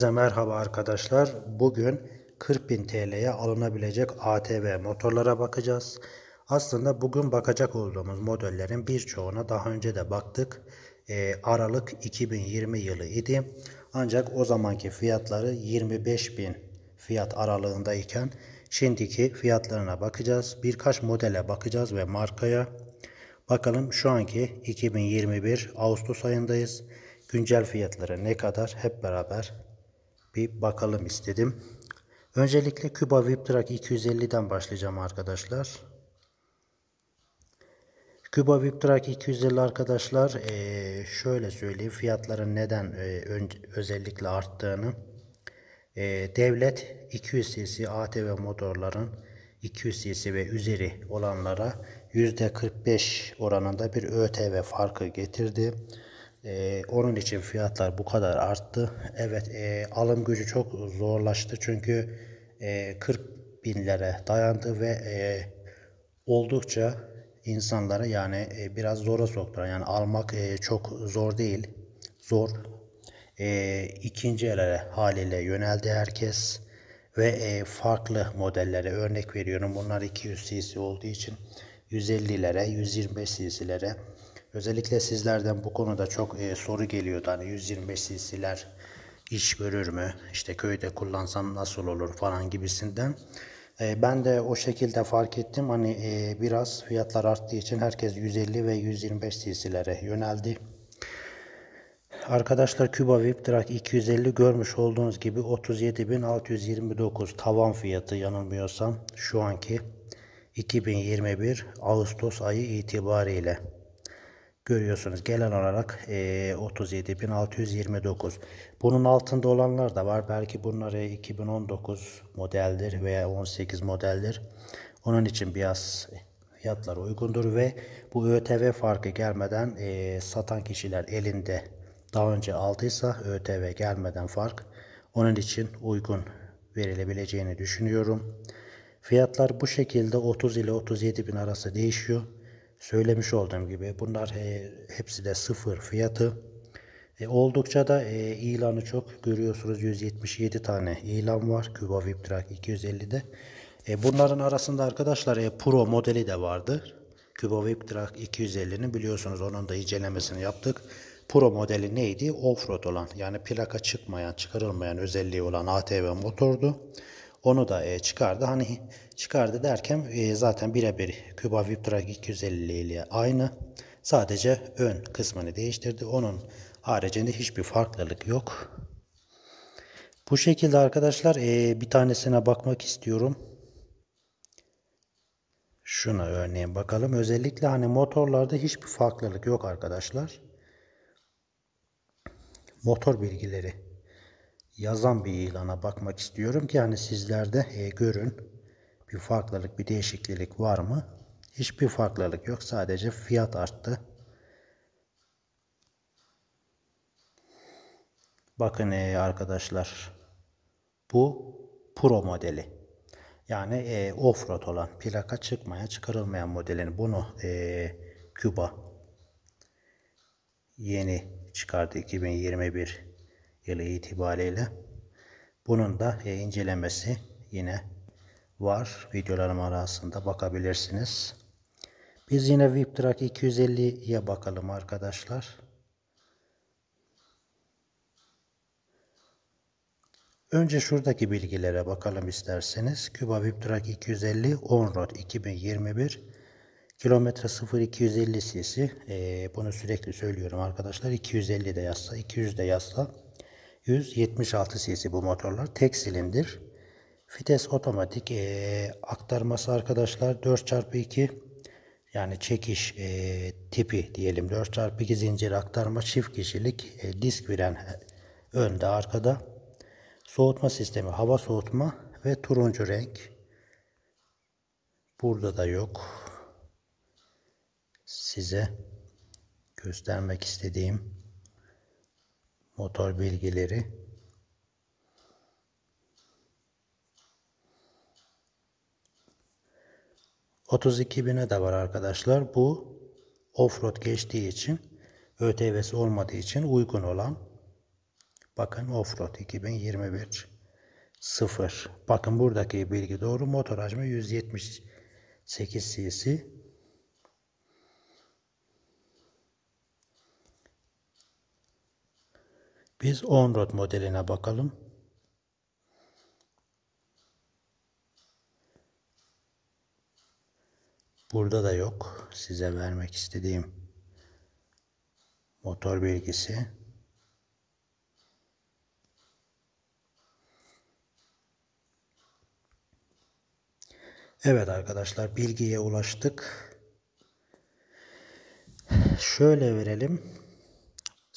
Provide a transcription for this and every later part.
Herkese merhaba arkadaşlar. Bugün 40.000 TL'ye alınabilecek ATV motorlara bakacağız. Aslında bugün bakacak olduğumuz modellerin birçoğuna daha önce de baktık. E, Aralık 2020 yılı idi. Ancak o zamanki fiyatları 25.000 fiyat aralığında iken şimdiki fiyatlarına bakacağız. Birkaç modele bakacağız ve markaya. Bakalım şu anki 2021 Ağustos ayındayız. Güncel fiyatları ne kadar hep beraber bir bakalım istedim. Öncelikle Küba Whiptrack 250'den başlayacağım arkadaşlar. Küba Whiptrack 250 arkadaşlar e, şöyle söyleyeyim fiyatların neden e, özellikle arttığını. E, devlet 200 cc ATV motorların 200 cc ve üzeri olanlara %45 oranında bir ÖTV farkı getirdi. E, onun için fiyatlar bu kadar arttı. Evet e, alım gücü çok zorlaştı çünkü e, 40 binlere dayandı ve e, oldukça insanlara yani e, biraz zora soktu. Yani almak e, çok zor değil. Zor. E, ikinci ele haliyle yöneldi herkes ve e, farklı modellere örnek veriyorum. Bunlar 200 cc olduğu için 150'lere, 125 cc'lere Özellikle sizlerden bu konuda çok e, soru geliyordu. Hani 125 cc'ler iş görür mü? İşte köyde kullansam nasıl olur falan gibisinden. E, ben de o şekilde fark ettim. Hani e, biraz fiyatlar arttığı için herkes 150 ve 125 cc'lere yöneldi. Arkadaşlar Cuba VIP Drag 250 görmüş olduğunuz gibi 37.629 tavan fiyatı yanılmıyorsam şu anki 2021 Ağustos ayı itibariyle görüyorsunuz gelen olarak e, 37.629 bunun altında olanlar da var belki bunları 2019 modeldir veya 18 modeldir onun için biraz fiyatlar uygundur ve bu ÖTV farkı gelmeden e, satan kişiler elinde daha önce aldıysa ÖTV gelmeden fark onun için uygun verilebileceğini düşünüyorum fiyatlar bu şekilde 30 ile 37 bin arası değişiyor söylemiş olduğum gibi bunlar e, hepsi de sıfır fiyatı. E, oldukça da e, ilanı çok görüyorsunuz 177 tane ilan var Küba Viptrak 250'de. E, bunların arasında arkadaşlar e, Pro modeli de vardı. Küba Viptrak 250'nin biliyorsunuz onun da incelemesini yaptık. Pro modeli neydi? Offroad olan yani plaka çıkmayan çıkarılmayan özelliği olan ATV motordu. Onu da e, çıkardı. Hani çıkardı derken e, zaten birebir Cuba Viptrak 250 ile aynı. Sadece ön kısmını değiştirdi. Onun haricinde hiçbir farklılık yok. Bu şekilde arkadaşlar e, bir tanesine bakmak istiyorum. Şuna örneğin bakalım. Özellikle hani motorlarda hiçbir farklılık yok arkadaşlar. Motor bilgileri yazan bir ilana bakmak istiyorum ki hani sizler de e, görün bir farklılık bir değişiklik var mı? Hiçbir farklılık yok. Sadece fiyat arttı. Bakın e, arkadaşlar bu Pro modeli. Yani e, offroad olan plaka çıkmaya çıkarılmayan modelin bunu e, Küba yeni çıkardı 2021 yılı itibariyle. Bunun da e, incelemesi yine var. Videolarım arasında bakabilirsiniz. Biz yine VipTrack 250'ye bakalım arkadaşlar. Önce şuradaki bilgilere bakalım isterseniz. Küba VipTrack 250 Onroad 2021 kilometre 0250 cc. Ee, bunu sürekli söylüyorum arkadaşlar. 250 de yazsa, 200 de yazsa 176 cc bu motorlar. Tek silindir. Fites otomatik e, aktarması arkadaşlar 4x2 yani çekiş e, tipi diyelim 4x2 zincir aktarma çift kişilik e, disk viren önde arkada soğutma sistemi hava soğutma ve turuncu renk burada da yok size göstermek istediğim motor bilgileri Otuz bine de var arkadaşlar. Bu offroad geçtiği için ÖTV'si olmadığı için uygun olan bakın offroad 2021 0. Bakın buradaki bilgi doğru. Motor hacmi 178 cc. Biz Onroad modeline bakalım. Burada da yok. Size vermek istediğim motor bilgisi. Evet arkadaşlar bilgiye ulaştık. Şöyle verelim.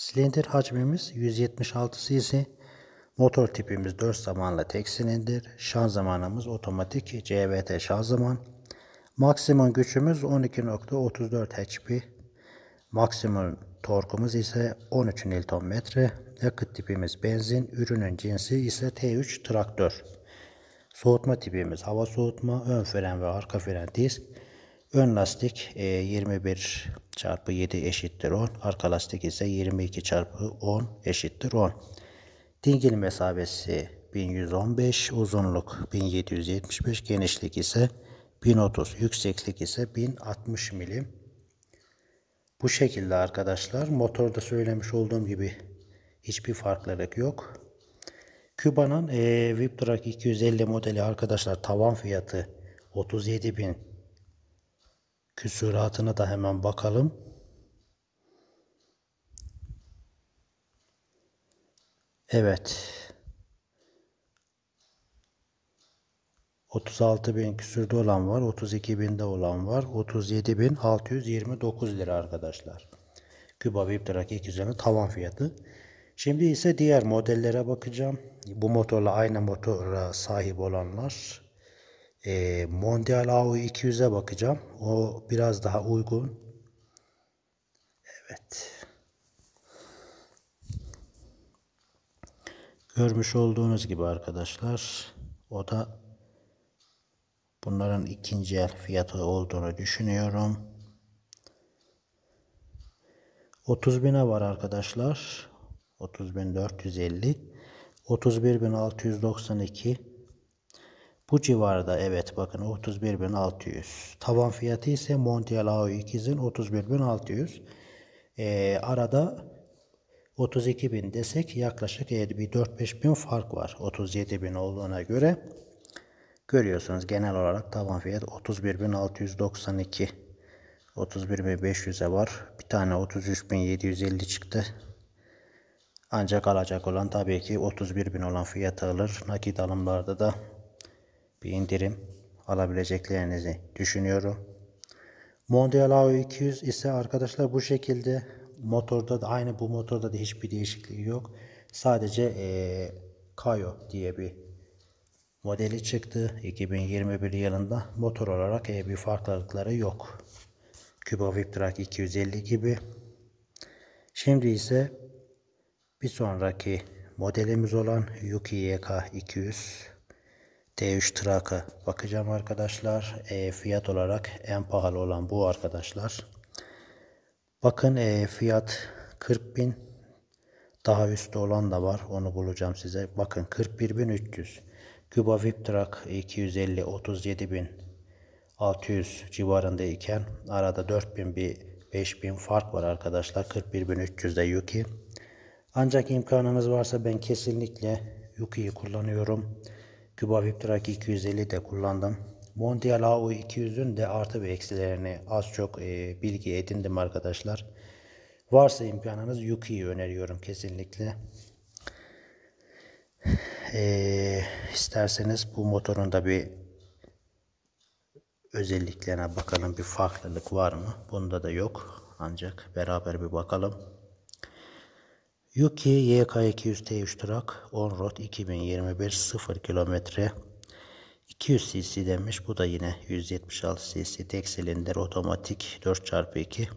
Silindir hacmimiz 176 cc. Motor tipimiz 4 zamanlı tek silindir. Şanzımanımız otomatik CVT şanzıman. Maksimum gücümüz 12.34 HP. Maksimum torkumuz ise 13 Nm. Yakıt tipimiz benzin, ürünün cinsi ise T3 traktör. Soğutma tipimiz hava soğutma, ön fren ve arka fren disk. Ön lastik 21 e, çarpı 7 eşittir 10. Arka lastik ise 22 çarpı 10 eşittir 10. Dingil mesafesi 1115, uzunluk 1775, genişlik ise 1030, yükseklik ise 1060 milim. Bu şekilde arkadaşlar motorda söylemiş olduğum gibi hiçbir farklılık yok. Cuba'nın e, Viptrak 250 modeli arkadaşlar tavan fiyatı 37 bin küsuratına da hemen bakalım. Evet. 36 bin küsürde olan var. 32 binde olan var. 37 bin 629 lira arkadaşlar. Küba VIP Draki 250 tavan fiyatı. Şimdi ise diğer modellere bakacağım. Bu motorla aynı motora sahip olanlar e, Mondial AU 200'e bakacağım. O biraz daha uygun. Evet. Görmüş olduğunuz gibi arkadaşlar o da bunların ikinci el fiyatı olduğunu düşünüyorum. 30 var arkadaşlar. 30.450 31.692 bu civarda evet bakın 31.600. Tavan fiyatı ise Montiel a 2sin 31.600. Ee, arada 32.000 desek yaklaşık e, bir 4-5 bin fark var 37.000 olduğuna göre. Görüyorsunuz genel olarak tavan fiyat 31.692. 31.500'e var. Bir tane 33.750 çıktı. Ancak alacak olan tabii ki 31.000 olan fiyatı alır. Nakit alımlarda da bir indirim alabileceklerinizi düşünüyorum. Mondial AO 200 ise arkadaşlar bu şekilde motorda da aynı bu motorda da hiçbir değişikliği yok. Sadece ee, Kayo diye bir modeli çıktı. 2021 yılında motor olarak e, bir farklılıkları yok. Cuba Viptrak 250 gibi. Şimdi ise bir sonraki modelimiz olan Yuki YK 200 D3 Trak'a bakacağım arkadaşlar. E, fiyat olarak en pahalı olan bu arkadaşlar. Bakın e, fiyat 40 bin. Daha üstte olan da var. Onu bulacağım size. Bakın 41.300. Cuba VIP Trak 250 37.600 civarındayken arada 4000 bir 5000 fark var arkadaşlar. 41.300'de Yuki. Ancak imkanınız varsa ben kesinlikle Yuki'yi kullanıyorum. Cuba Viptrak 250 de kullandım. Mondial AU 200'ün de artı ve eksilerini az çok e, bilgi edindim arkadaşlar. Varsa imkanınız Yuki'yi öneriyorum kesinlikle. E, isterseniz bu motorun da bir özelliklerine bakalım bir farklılık var mı? Bunda da yok. Ancak beraber bir bakalım. Yuki YK200T 3 trak Onrod 2021 0 kilometre 200 cc demiş. Bu da yine 176 cc tek silindir otomatik 4x2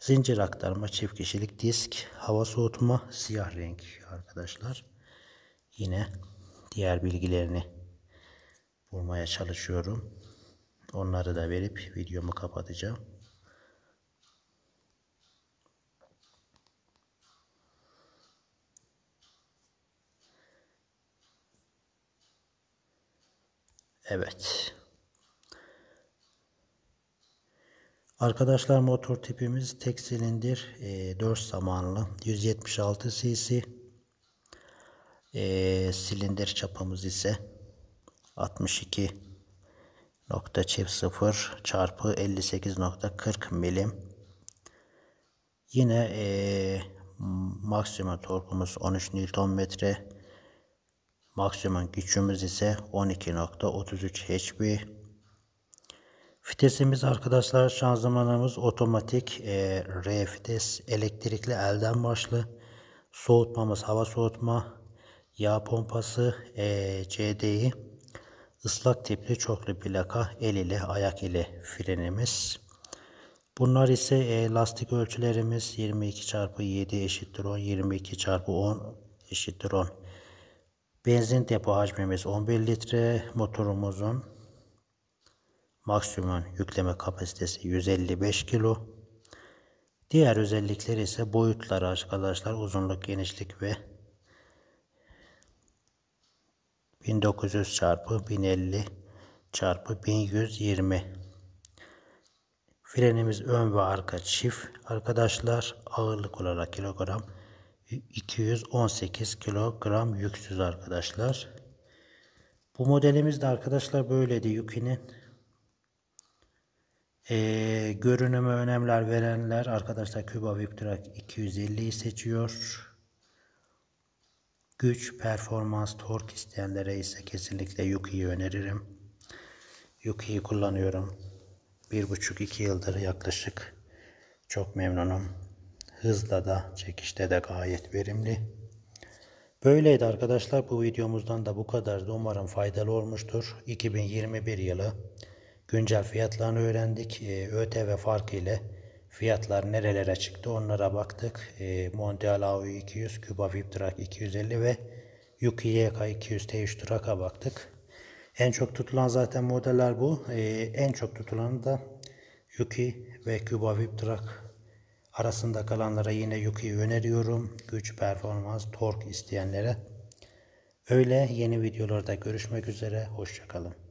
zincir aktarma çift kişilik disk hava soğutma siyah renk arkadaşlar. Yine diğer bilgilerini bulmaya çalışıyorum. Onları da verip videomu kapatacağım. Evet. Arkadaşlar motor tipimiz tek silindir e, 4 zamanlı 176 cc e, silindir çapımız ise 62.0 çarpı 58.40 milim yine e, maksimum torkumuz 13 Nm Maksimum gücümüz ise 12.33 HP. Fitesimiz arkadaşlar şanzımanımız otomatik e, R fites elektrikli elden başlı. Soğutmamız hava soğutma, yağ pompası, e, CD'yi, ıslak tipli çoklu plaka, el ile ayak ile frenimiz. Bunlar ise e, lastik ölçülerimiz 22 çarpı 7 eşittir 10, 22 çarpı 10 eşittir 10 Benzin depo hacmimiz 11 litre. Motorumuzun maksimum yükleme kapasitesi 155 kilo. Diğer özellikleri ise boyutları arkadaşlar uzunluk, genişlik ve 1900 çarpı 1050 çarpı 1120 frenimiz ön ve arka çift arkadaşlar ağırlık olarak kilogram 218 kilogram yüksüz arkadaşlar. Bu modelimizde arkadaşlar böyleydi yükinin. Ee, görünümü önemler verenler arkadaşlar Cuba Viptrak 250'yi seçiyor. Güç, performans, tork isteyenlere ise kesinlikle Yuki'yi öneririm. Yuki'yi kullanıyorum. 1,5-2 yıldır yaklaşık. Çok memnunum hızla da çekişte de gayet verimli. Böyleydi arkadaşlar bu videomuzdan da bu kadardı. Umarım faydalı olmuştur. 2021 yılı güncel fiyatlarını öğrendik. Ee, ÖTV farkı ile fiyatlar nerelere çıktı onlara baktık. Mondial AU 200, Cuba Viptrak 250 ve Yuki YK 200 T3 Trak'a baktık. En çok tutulan zaten modeller bu. Ee, en çok tutulanı da Yuki ve Cuba Viptrak Arasında kalanlara yine Yuki'yi öneriyorum. Güç, performans, tork isteyenlere. Öyle yeni videolarda görüşmek üzere. Hoşçakalın.